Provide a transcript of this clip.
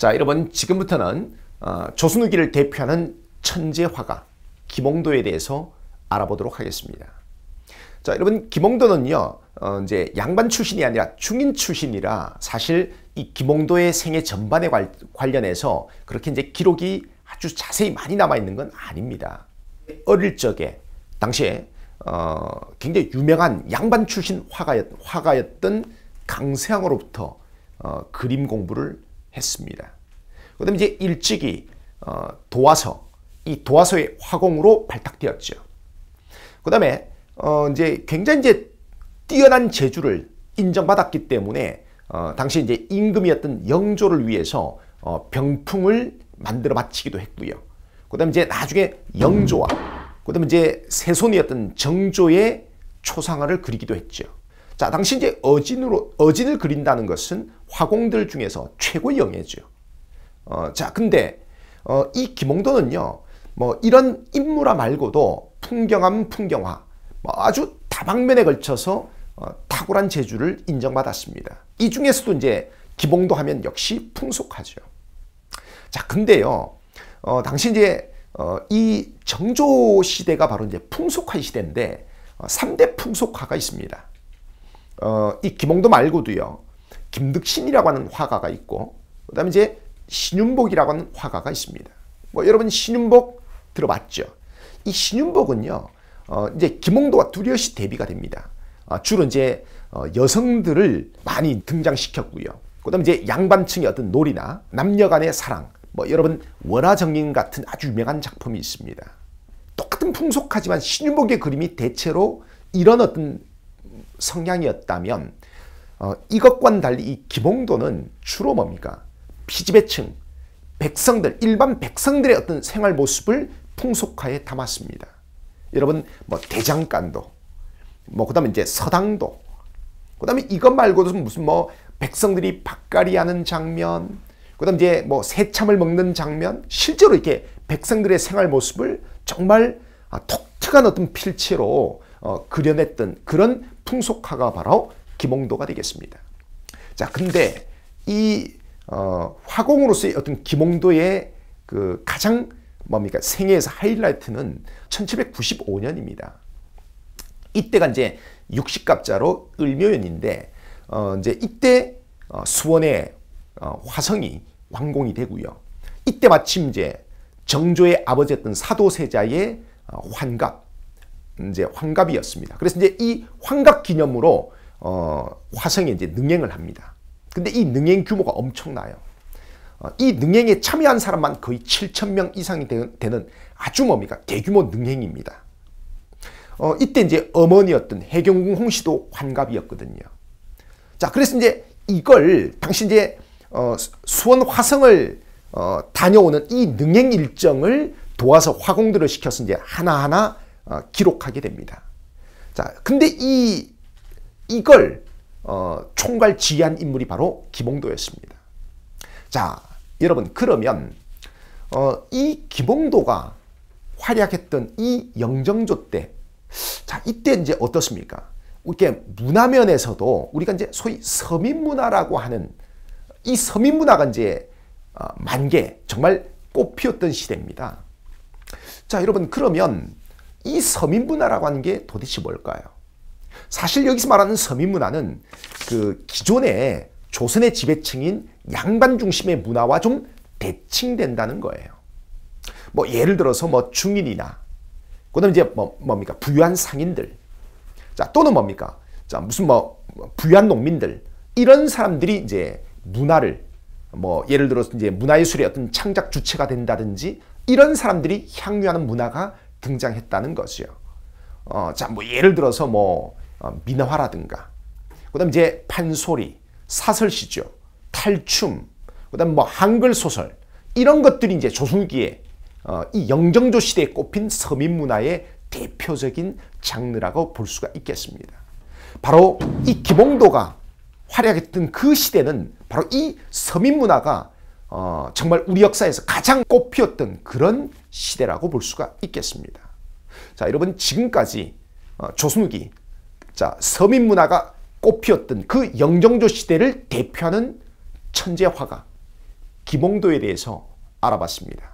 자, 여러분 지금부터는 어, 조선후기를 대표하는 천재 화가 김홍도에 대해서 알아보도록 하겠습니다. 자, 여러분 김홍도는요. 어, 이제 양반 출신이 아니라 중인 출신이라 사실 이 김홍도의 생애 전반에 관, 관련해서 그렇게 이제 기록이 아주 자세히 많이 남아 있는 건 아닙니다. 어릴 적에 당시에 어, 굉장히 유명한 양반 출신 화가였, 화가였던 강세항으로부터 어, 그림 공부를 했습니다. 그 다음에 이제 일찍이 어, 도화서, 이 도화서의 화공으로 발탁되었죠. 그 다음에 어, 이제 굉장히 이제 뛰어난 재주를 인정받았기 때문에 어, 당시 이제 임금이었던 영조를 위해서 어, 병풍을 만들어 바치기도 했고요. 그 다음에 이제 나중에 영조와 그 다음에 이제 세손이었던 정조의 초상화를 그리기도 했죠. 자, 당시 이제 어진으로, 어진을 그린다는 것은 화공들 중에서 최고 영예죠. 어, 자, 근데 어, 이 김홍도는요, 뭐 이런 인물화 말고도 풍경함 풍경화, 뭐 아주 다방면에 걸쳐서 어, 탁월한 재주를 인정받았습니다. 이 중에서도 이제 김홍도 하면 역시 풍속하죠. 자, 근데요, 어, 당시 이제 어, 이 정조 시대가 바로 이제 풍속화 시대인데 어, 3대 풍속화가 있습니다. 어, 이 김홍도 말고도요, 김득신이라고 하는 화가가 있고, 그 다음에 이제 신윤복이라고 하는 화가가 있습니다. 뭐 여러분 신윤복 들어봤죠? 이 신윤복은요. 어, 이제 김홍도와 두려시 대비가 됩니다. 아, 주로 이제 어, 여성들을 많이 등장시켰고요. 그다음 이제 양반층의 어떤 놀이나 남녀간의 사랑, 뭐 여러분 월화정인 같은 아주 유명한 작품이 있습니다. 똑같은 풍속하지만 신윤복의 그림이 대체로 이런 어떤 성향이었다면 어, 이것과는 달리 이 김홍도는 주로 뭡니까? 피지배층, 백성들, 일반 백성들의 어떤 생활 모습을 풍속화에 담았습니다. 여러분 뭐 대장간도, 뭐 그다음에 이제 서당도, 그다음에 이것 말고도 무슨 뭐 백성들이 박갈이하는 장면, 그다음 이제 뭐 새참을 먹는 장면, 실제로 이렇게 백성들의 생활 모습을 정말 아, 독특한 어떤 필체로 어, 그려냈던 그런 풍속화가 바로 기몽도가 되겠습니다. 자, 근데 이 어, 화공으로서의 어떤 김홍도의 그 가장 뭡니까 생애에서 하이라이트는 1795년입니다. 이때가 이제 60갑자로 을묘연인데 어, 이제 이때 어, 수원의 어, 화성이 완공이 되고요. 이때 마침 이제 정조의 아버지였던 사도세자의 어, 환갑 이제 환갑이었습니다. 그래서 이제 이 환갑 기념으로 어, 화성에 이제 능행을 합니다. 근데 이 능행 규모가 엄청나요. 어, 이 능행에 참여한 사람만 거의 7천명 이상이 되는 아주 뭡니까? 대규모 능행입니다. 어, 이때 이제 어머니였던 해경궁 홍씨도 환갑이었거든요. 자, 그래서 이제 이걸 당시 이제 어, 수원 화성을 어, 다녀오는 이 능행 일정을 도와서 화공들을 시켜서 이제 하나하나 어, 기록하게 됩니다. 자, 근데 이 이걸 어, 총괄 지휘한 인물이 바로 김홍도였습니다. 자, 여러분 그러면 어, 이 김홍도가 활약했던 이 영정조 때, 자 이때 이제 어떻습니까? 이렇게 문화면에서도 우리가 이제 소위 서민 문화라고 하는 이 서민 문화가 이제 어, 만개 정말 꽃피웠던 시대입니다. 자 여러분 그러면 이 서민 문화라고 하는 게 도대체 뭘까요? 사실 여기서 말하는 서민 문화는 그 기존의 조선의 지배층인 양반 중심의 문화와 좀 대칭된다는 거예요. 뭐 예를 들어서 뭐 중인이나 그다음 이제 뭐 뭡니까 부유한 상인들, 자 또는 뭡니까 자 무슨 뭐, 뭐 부유한 농민들 이런 사람들이 이제 문화를 뭐 예를 들어서 이제 문화예술의 어떤 창작 주체가 된다든지 이런 사람들이 향유하는 문화가 등장했다는 거죠. 어, 자, 뭐 예를 들어서 뭐 어, 민화라든가 그다음 이제 판소리, 사설시죠, 탈춤, 그다음 뭐 한글 소설 이런 것들이 이제 조선기에 어, 이 영정조 시대에 꼽힌 서민 문화의 대표적인 장르라고 볼 수가 있겠습니다. 바로 이 기봉도가 활약했던 그 시대는 바로 이 서민 문화가 어, 정말 우리 역사에서 가장 꽃피웠던 그런 시대라고 볼 수가 있겠습니다. 자, 여러분 지금까지 어, 조순기 자, 서민 문화가 꽃피었던 그 영정조 시대를 대표하는 천재 화가 김홍도에 대해서 알아봤습니다.